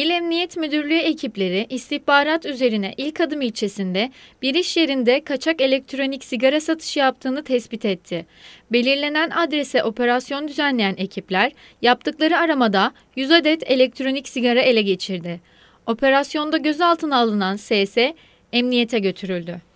İl Emniyet Müdürlüğü ekipleri istihbarat üzerine ilk adım ilçesinde bir iş yerinde kaçak elektronik sigara satışı yaptığını tespit etti. Belirlenen adrese operasyon düzenleyen ekipler yaptıkları aramada 100 adet elektronik sigara ele geçirdi. Operasyonda gözaltına alınan SS emniyete götürüldü.